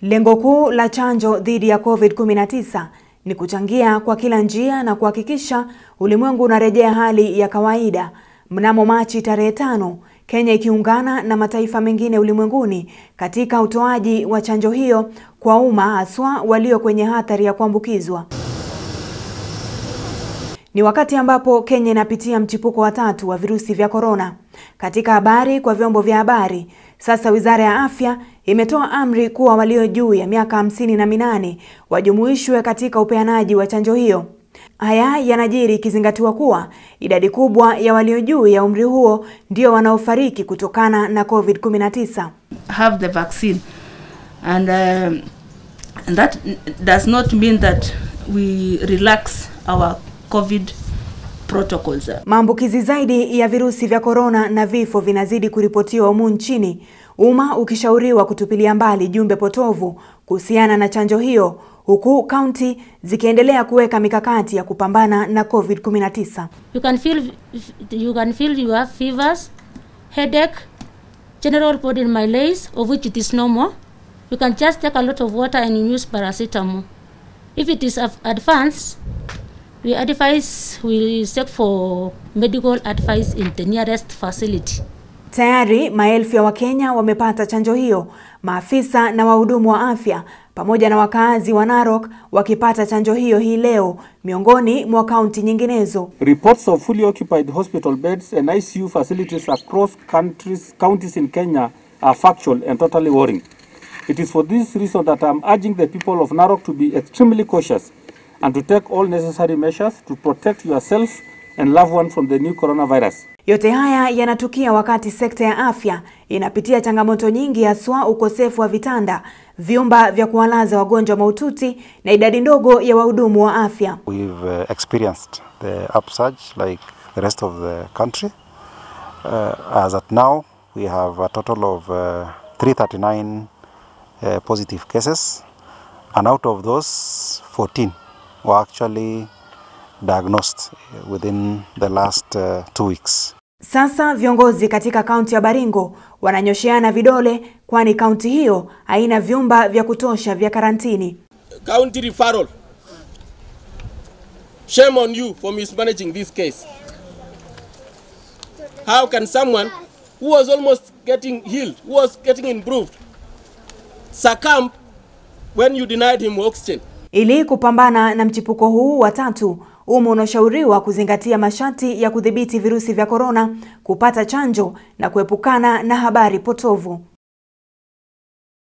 Lengo kuu la chanjo dhidi ya COVID-19 ni kuchangia kwa kila njia na kuhakikisha ulimwengu unarejea hali ya kawaida. Mnamo Machi tarehe tano, Kenya ikiungana na mataifa mengine ulimwenguni katika utoaji wa chanjo hiyo kwa umma haswa walio kwenye hatari ya kuambukizwa. Ni wakati ambapo Kenya inapitia mchipuko wa tatu wa virusi vya korona. Katika habari kwa vyombo vya habari, sasa Wizara ya Afya imetoa amri kuwa walio juu ya miaka hamsini na minane wajumuishwe katika upeanaji wa chanjo hiyo. Haya yanajiri ikizingatiwa kuwa idadi kubwa ya walio juu ya umri huo ndio wanaofariki kutokana na COVID-19. Have the vaccine and uh, that does not mean that we relax our COVID protocols. Maambukizi zaidi ya virusi vya korona na vifo vinazidi kuripotiwa humu nchini, umma ukishauriwa kutupilia mbali jumbe potovu kuhusiana na chanjo hiyo, huku kaunti zikiendelea kuweka mikakati ya kupambana na COVID-19. You can feel, you can feel you have fevers, headache, general body malaise of which it is normal. You can just take a lot of water and use paracetamol. If it is advanced, We advise, we seek for medical advice in the nearest facility. Tayari maelfu ya Wakenya wamepata chanjo hiyo, maafisa na wahudumu wa afya pamoja na wakazi wa Narok wakipata chanjo hiyo hii leo miongoni mwa kaunti nyinginezo. Reports of fully occupied hospital beds and ICU facilities across countries, counties in Kenya are factual and totally worrying. It is for this reason that I'm urging the people of Narok to be extremely cautious and to take all necessary measures to protect yourself and loved one from the new coronavirus. Yote haya yanatukia wakati sekta ya afya inapitia changamoto nyingi, haswa ukosefu wa vitanda, vyumba vya kuwalaza wagonjwa mahututi na idadi ndogo ya wahudumu wa afya. We've uh, experienced the upsurge like the rest of the country. Uh, as at now, we have a total of uh, 339 uh, positive cases and out of those 14 were actually diagnosed within the last uh, two weeks. Sasa viongozi katika kaunti ya Baringo wananyosheana vidole kwani kaunti hiyo haina vyumba vya kutosha vya karantini. County referral. Shame on you for mismanaging this case. How can someone who was almost getting healed, who was getting improved, succumb when you denied him oxygen? Ili kupambana na mchipuko huu wa tatu, umma unashauriwa kuzingatia masharti ya kudhibiti virusi vya korona, kupata chanjo na kuepukana na habari potovu.